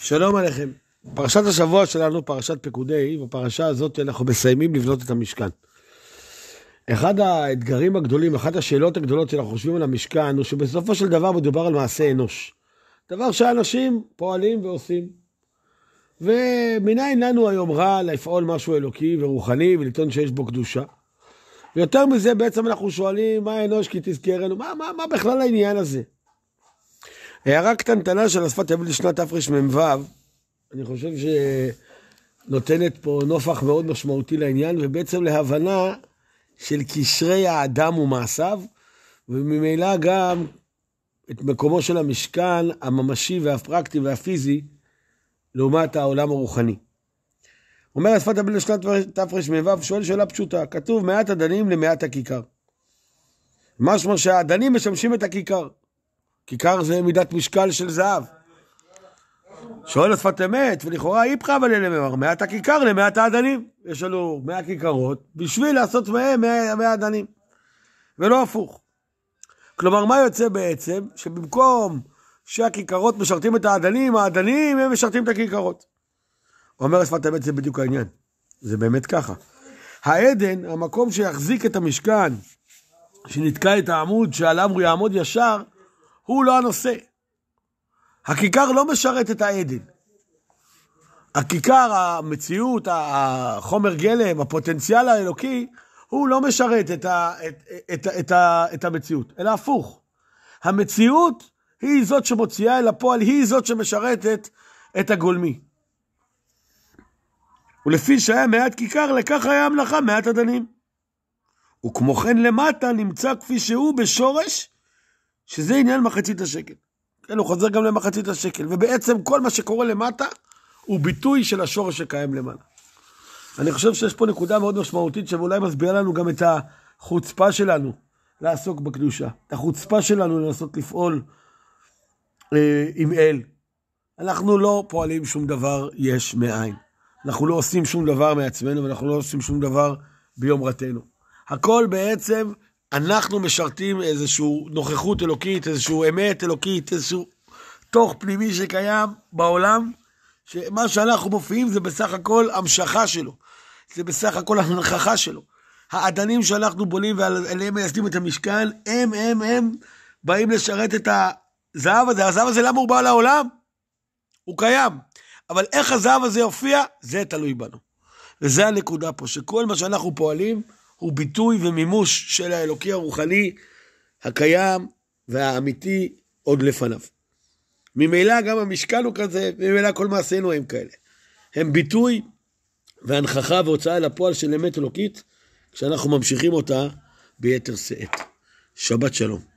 שלום עליכם. פרשת השבוע שלנו, פרשת פקודי, בפרשה הזאת אנחנו מסיימים לבנות את המשכן. אחד האתגרים הגדולים, אחת השאלות הגדולות שאנחנו חושבים על המשכן, הוא שבסופו של דבר מדובר על מעשה אנוש. דבר שאנשים פועלים ועושים. ומניין לנו היום רע לפעול משהו אלוקי ורוחני ולטעון שיש בו קדושה? ויותר מזה בעצם אנחנו שואלים מה האנוש כי תזכרנו, מה, מה, מה בכלל העניין הזה? הערה קטנטנה של השפת יביא לשנת תרמ"ו, אני חושב שנותנת פה נופח מאוד משמעותי לעניין, ובעצם להבנה של קשרי האדם ומעשיו, וממילא גם את מקומו של המשכן הממשי והפרקטי והפיזי לעומת העולם הרוחני. אומר השפת הבן לשנת תרמ"ו, שואל שאלה פשוטה, כתוב מעט הדנים למעט הכיכר. משמע שהדנים משמשים את הכיכר. כיכר זה מידת משקל של זהב. שואל השפת אמת, ולכאורה איפכא אבל אלה אלמר, מעט הכיכר למעט האדנים. יש לנו מאה כיכרות בשביל לעשות מהם מאה אדנים. ולא הפוך. כלומר, מה יוצא בעצם? שבמקום שהכיכרות משרתים את האדנים, האדנים הם משרתים את הכיכרות. אומר שפת אמת זה בדיוק העניין. זה באמת ככה. העדן, המקום שיחזיק את המשכן, שנתקע את העמוד שעליו הוא יעמוד ישר, הוא לא הנושא. הכיכר לא משרת את העדן. הכיכר, המציאות, החומר גלם, הפוטנציאל האלוקי, הוא לא משרת את, ה, את, את, את, את, את המציאות, אלא הפוך. המציאות היא זאת שמוציאה אל הפועל, היא זאת שמשרתת את הגולמי. ולפי שהיה מעט כיכר, לכך היה המלאכה מעט אדנים. וכמו כן למטה נמצא כפי שהוא בשורש, שזה עניין מחצית השקל. כן, הוא חוזר גם למחצית השקל, ובעצם כל מה שקורה למטה הוא ביטוי של השורש שקיים למעלה. אני חושב שיש פה נקודה מאוד משמעותית שאולי מסבירה לנו גם את החוצפה שלנו לעסוק בקדושה, את החוצפה שלנו לנסות לפעול אה, עם אל. אנחנו לא פועלים שום דבר יש מאין. אנחנו לא עושים שום דבר מעצמנו ואנחנו לא עושים שום דבר ביומרתנו. הכל בעצם, אנחנו משרתים איזושהי נוכחות אלוקית, איזושהי אמת אלוקית, איזשהו תוך פנימי שקיים בעולם, שמה שאנחנו מופיעים זה בסך הכל המשכה שלו, זה בסך הכל הנכחה שלו. האדנים שאנחנו בונים ועליהם מייסדים את המשכן, הם, הם, הם באים לשרת את הזהב הזה. הזהב הזה, למה הוא בא לעולם? הוא קיים. אבל איך הזהב הזה יופיע, זה תלוי בנו. וזו הנקודה פה, שכל מה שאנחנו פועלים הוא ביטוי ומימוש של האלוקי הרוחני הקיים והאמיתי עוד לפניו. ממילא גם המשקל הוא כזה, ממילא כל מעשינו הם כאלה. הם ביטוי והנכחה והוצאה לפועל של אמת אלוקית, כשאנחנו ממשיכים אותה ביתר שאת. שבת שלום.